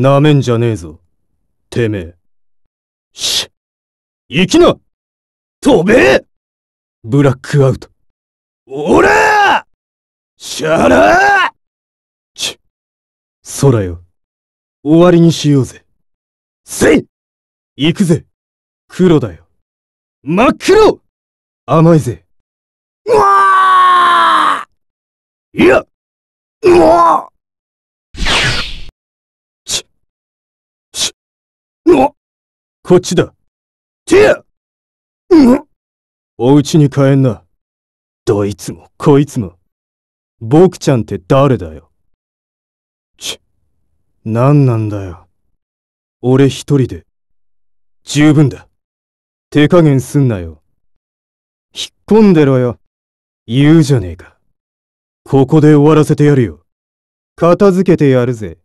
なめんじゃねえぞ。てめえ。し、行きな飛べブラックアウト。おらしゃらーち、空よ。終わりにしようぜ。せい行くぜ黒だよ。真っ黒甘いぜ。うわーいやうわーこっちだ。てやうんお家に帰んな。どいつもこいつも。僕ちゃんって誰だよ。ち、何なんだよ。俺一人で。十分だ。手加減すんなよ。引っ込んでろよ。言うじゃねえか。ここで終わらせてやるよ。片付けてやるぜ。